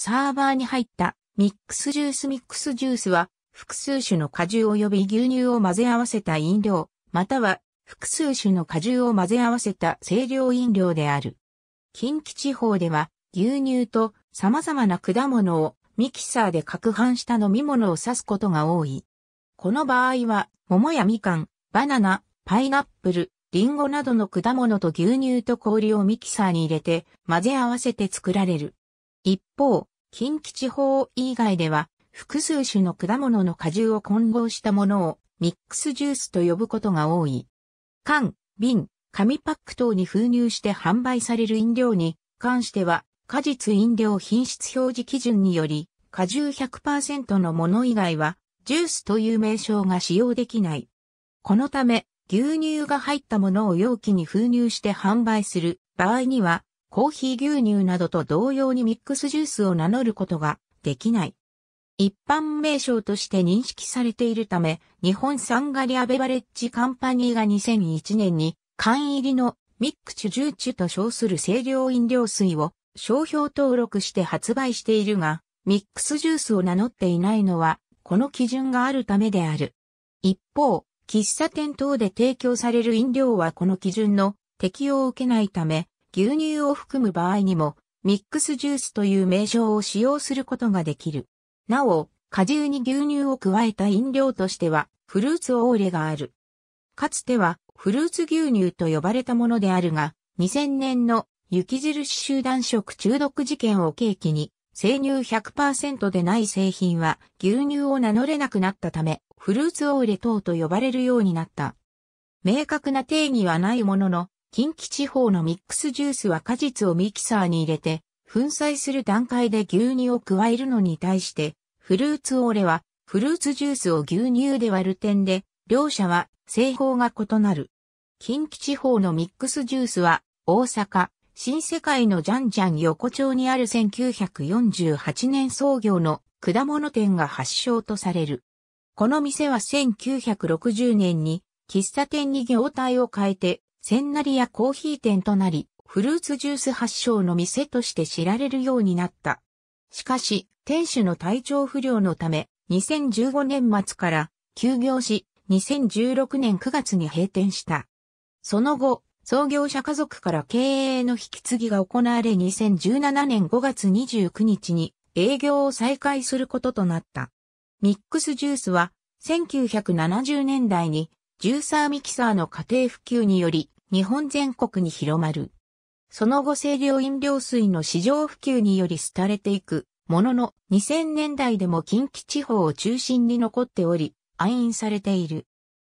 サーバーに入ったミックスジュースミックスジュースは複数種の果汁及び牛乳を混ぜ合わせた飲料、または複数種の果汁を混ぜ合わせた清涼飲料である。近畿地方では牛乳と様々な果物をミキサーで攪拌した飲み物を指すことが多い。この場合は桃やみかん、バナナ、パイナップル、リンゴなどの果物と牛乳と氷をミキサーに入れて混ぜ合わせて作られる。一方、近畿地方以外では、複数種の果物の果汁を混合したものをミックスジュースと呼ぶことが多い。缶、瓶、紙パック等に封入して販売される飲料に関しては、果実飲料品質表示基準により、果汁100%のもの以外は、ジュースという名称が使用できない。このため、牛乳が入ったものを容器に封入して販売する場合には、コーヒー牛乳などと同様にミックスジュースを名乗ることができない。一般名称として認識されているため、日本サンガリアベバレッジカンパニーが2001年に缶入りのミックチュジューチュと称する清涼飲料水を商標登録して発売しているが、ミックスジュースを名乗っていないのは、この基準があるためである。一方、喫茶店等で提供される飲料はこの基準の適用を受けないため、牛乳を含む場合にも、ミックスジュースという名称を使用することができる。なお、果汁に牛乳を加えた飲料としては、フルーツオーレがある。かつては、フルーツ牛乳と呼ばれたものであるが、2000年の雪印集団食中毒事件を契機に、生乳100%でない製品は牛乳を名乗れなくなったため、フルーツオーレ等と呼ばれるようになった。明確な定義はないものの、近畿地方のミックスジュースは果実をミキサーに入れて、粉砕する段階で牛乳を加えるのに対して、フルーツオーレは、フルーツジュースを牛乳で割る点で、両者は製法が異なる。近畿地方のミックスジュースは、大阪、新世界のジャンジャン横丁にある1948年創業の果物店が発祥とされる。この店は1960年に、喫茶店に業態を変えて、千成やコーヒー店となり、フルーツジュース発祥の店として知られるようになった。しかし、店主の体調不良のため、2015年末から休業し、2016年9月に閉店した。その後、創業者家族から経営の引き継ぎが行われ2017年5月29日に営業を再開することとなった。ミックスジュースは1970年代にジューサーミキサーの家庭普及により日本全国に広まる。その後清涼飲料水の市場普及により廃れていくものの2000年代でも近畿地方を中心に残っており暗飲されている。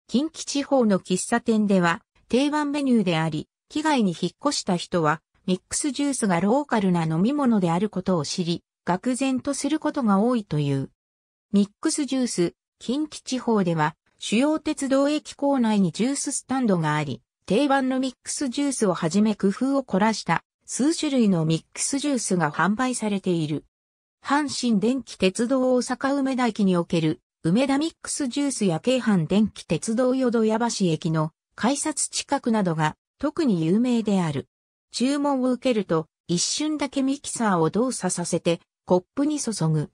近畿地方の喫茶店では定番メニューであり、機外に引っ越した人はミックスジュースがローカルな飲み物であることを知り、愕然とすることが多いという。ミックスジュース、近畿地方では主要鉄道駅構内にジューススタンドがあり、定番のミックスジュースをはじめ工夫を凝らした数種類のミックスジュースが販売されている。阪神電気鉄道大阪梅田駅における梅田ミックスジュースや京阪電気鉄道淀屋橋駅の改札近くなどが特に有名である。注文を受けると一瞬だけミキサーを動作させてコップに注ぐ。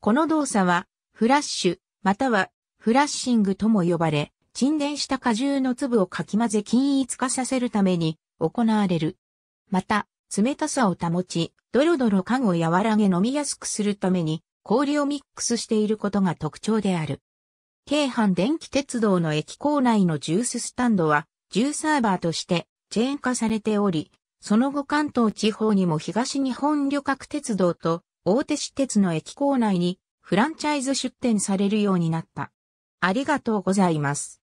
この動作はフラッシュまたはフラッシングとも呼ばれ、沈殿した果汁の粒をかき混ぜ均一化させるために行われる。また、冷たさを保ち、ドロドロ感を和らげ飲みやすくするために氷をミックスしていることが特徴である。京阪電気鉄道の駅構内のジューススタンドは、ジューサーバーとしてチェーン化されており、その後関東地方にも東日本旅客鉄道と大手私鉄の駅構内にフランチャイズ出店されるようになった。ありがとうございます。